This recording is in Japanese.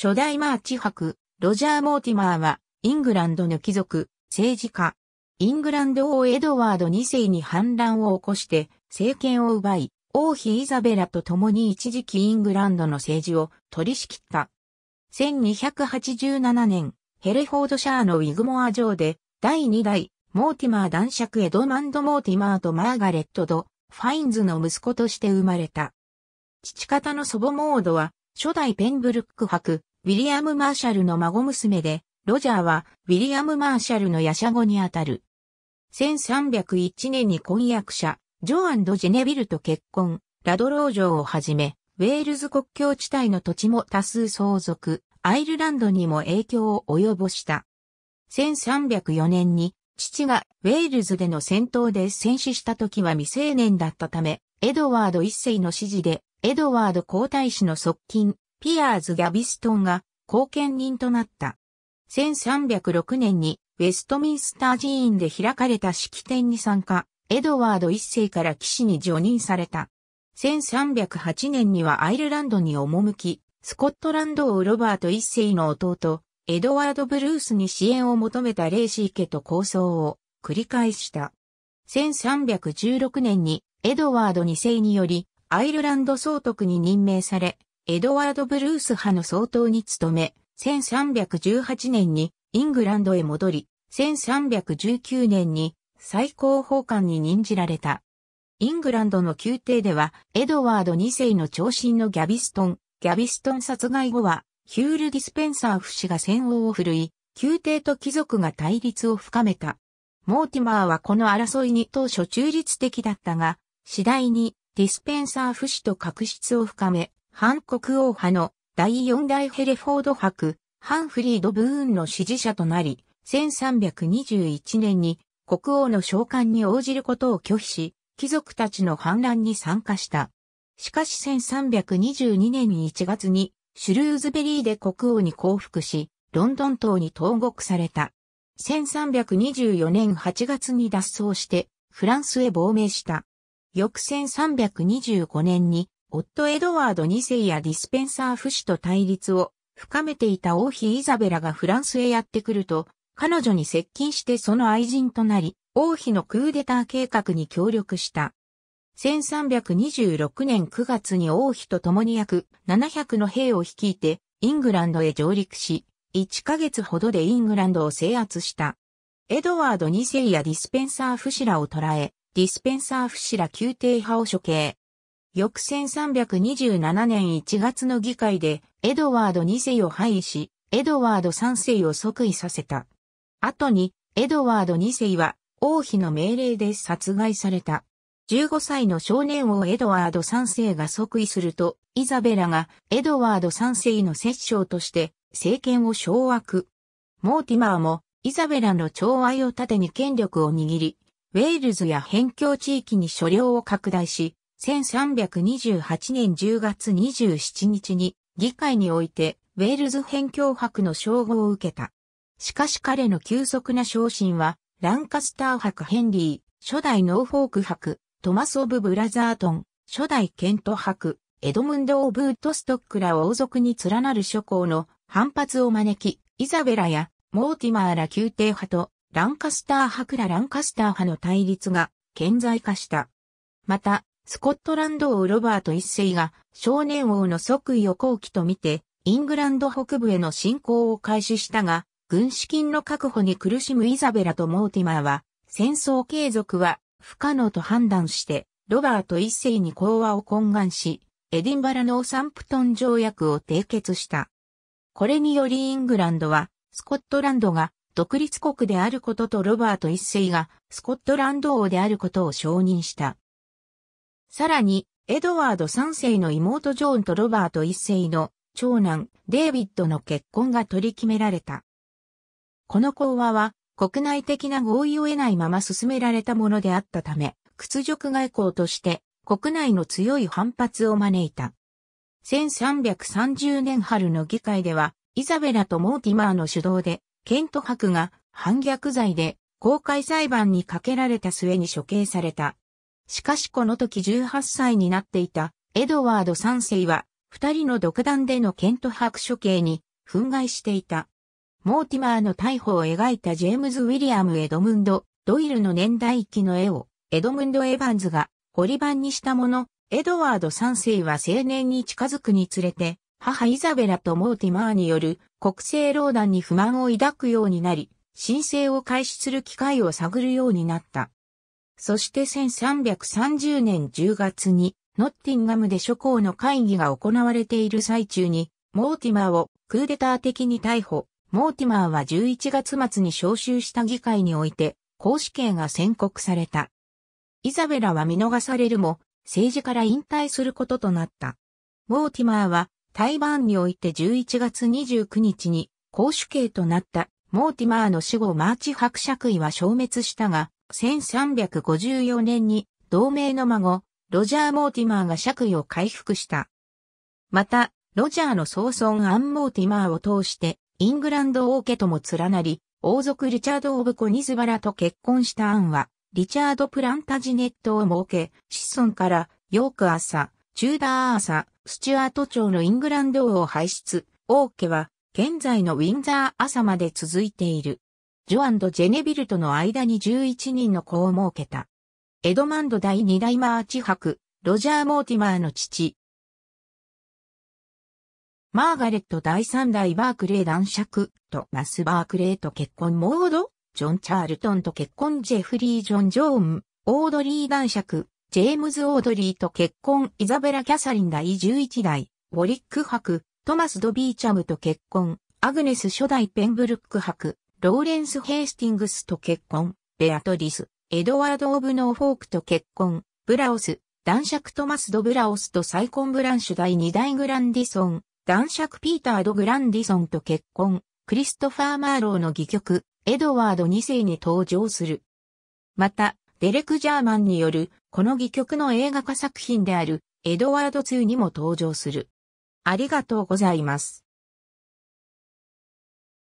初代マーチ博、ロジャー・モーティマーは、イングランドの貴族、政治家。イングランド王エドワード2世に反乱を起こして政権を奪い、王妃イザベラと共に一時期イングランドの政治を取り仕切った。1287年、ヘレフォードシャーのウィグモア城で、第2代、モーティマー男爵エドマンド・モーティマーとマーガレット・ド・ファインズの息子として生まれた。父方の祖母モードは、初代ペンブルック博、ウィリアム・マーシャルの孫娘で、ロジャーはウィリアム・マーシャルのヤシャ語にあたる。1301年に婚約者、ジョアンド・ジェネビルと結婚、ラドロー城をはじめ、ウェールズ国境地帯の土地も多数相続、アイルランドにも影響を及ぼした。1304年に父がウェールズでの戦闘で戦死した時は未成年だったため、エドワード一世の指示で、エドワード皇太子の側近、ピアーズ・ギャビストンが後見人となった。1306年にウェストミンスター寺院で開かれた式典に参加、エドワード一世から騎士に除任された。1308年にはアイルランドに赴き、スコットランド王ロバート一世の弟、エドワード・ブルースに支援を求めたレイシー家と抗争を繰り返した。1316年にエドワード2世によりアイルランド総督に任命され、エドワード・ブルース派の総統に務め、1318年にイングランドへ戻り、1319年に最高法官に任じられた。イングランドの宮廷では、エドワード2世の長身のギャビストン、ギャビストン殺害後は、ヒュール・ディスペンサー夫氏が戦王を振るい、宮廷と貴族が対立を深めた。モーティマーはこの争いに当初中立的だったが、次第にディスペンサー夫氏と確執を深め、ハン国王派の第四代ヘレフォード伯、ハンフリード・ブーンの支持者となり、1321年に国王の召喚に応じることを拒否し、貴族たちの反乱に参加した。しかし1322年1月にシュルーズベリーで国王に降伏し、ロンドン島に投獄された。1324年8月に脱走してフランスへ亡命した。翌1325年に夫エドワード2世やディスペンサー不死と対立を深めていた王妃イザベラがフランスへやってくると、彼女に接近してその愛人となり、王妃のクーデター計画に協力した。1326年9月に王妃と共に約700の兵を率いて、イングランドへ上陸し、1ヶ月ほどでイングランドを制圧した。エドワード2世やディスペンサー・フ死らを捕らえ、ディスペンサー・フ死ら宮廷派を処刑。翌1327年1月の議会で、エドワード2世を廃位し、エドワード3世を即位させた。後に、エドワード2世は、王妃の命令で殺害された。15歳の少年王エドワード3世が即位すると、イザベラがエドワード3世の摂政として政権を掌握。モーティマーもイザベラの寵愛を盾に権力を握り、ウェールズや辺境地域に所領を拡大し、1328年10月27日に議会においてウェールズ辺境伯の称号を受けた。しかし彼の急速な昇進はランカスター博ヘンリー、初代ノーフォーク博、トマス・オブ・ブラザートン、初代ケント博、エドムンド・オブ・ウッドストックら王族に連なる諸侯の反発を招き、イザベラやモーティマーら宮廷派とランカスター博らランカスター派の対立が顕在化した。また、スコットランド王ロバート一世が少年王の即位を後期と見て、イングランド北部への侵攻を開始したが、軍資金の確保に苦しむイザベラとモーティマーは、戦争継続は不可能と判断して、ロバート一世に講和を懇願し、エディンバラのオサンプトン条約を締結した。これによりイングランドは、スコットランドが独立国であることとロバート一世がスコットランド王であることを承認した。さらに、エドワード3世の妹ジョーンとロバート1世の長男デイビッドの結婚が取り決められた。この講話は国内的な合意を得ないまま進められたものであったため、屈辱外交として国内の強い反発を招いた。1330年春の議会では、イザベラとモーティマーの主導で、ケント博が反逆罪で公開裁判にかけられた末に処刑された。しかしこの時18歳になっていたエドワード3世は二人の独断でのケント白書刑に憤慨していた。モーティマーの逮捕を描いたジェームズ・ウィリアム・エドムンド・ドイルの年代記の絵をエドムンド・エヴァンズが彫り版にしたもの、エドワード3世は青年に近づくにつれて母イザベラとモーティマーによる国政労団に不満を抱くようになり、申請を開始する機会を探るようになった。そして1330年10月に、ノッティンガムで諸侯の会議が行われている最中に、モーティマーをクーデター的に逮捕。モーティマーは11月末に招集した議会において、公主刑が宣告された。イザベラは見逃されるも、政治から引退することとなった。モーティマーは、台湾において11月29日に公主刑となったモーティマーの死後マーチ伯爵位は消滅したが、1354年に同盟の孫、ロジャー・モーティマーが爵位を回復した。また、ロジャーの曾孫アン・モーティマーを通して、イングランド王家とも連なり、王族リチャード・オブ・コニズバラと結婚したアンは、リチャード・プランタジネットを設け、子孫からヨーク・アーサ、チューダー・アーサ、スチュアート朝のイングランド王を輩出、王家は現在のウィンザー・アサまで続いている。ジョアンド・ジェネビルとの間に11人の子を設けた。エドマンド第2代マーチ博、ロジャー・モーティマーの父。マーガレット第3代バークレー男爵とマス・バークレーと結婚モード、ジョン・チャールトンと結婚ジェフリー・ジョン・ジョーン、オードリー男爵、ジェームズ・オードリーと結婚イザベラ・キャサリン第11代、ウォリック博、トマス・ド・ビーチャムと結婚、アグネス初代ペンブルック博、ローレンス・ヘイスティングスと結婚、ベアトリス、エドワード・オブ・ノーフォークと結婚、ブラオス、男爵トマス・ド・ブラオスと再婚ブランシュ第2代グランディソン、男爵ピーター・ド・グランディソンと結婚、クリストファー・マーローの戯曲、エドワード2世に登場する。また、デレク・ジャーマンによる、この戯曲の映画化作品である、エドワード2にも登場する。ありがとうございます。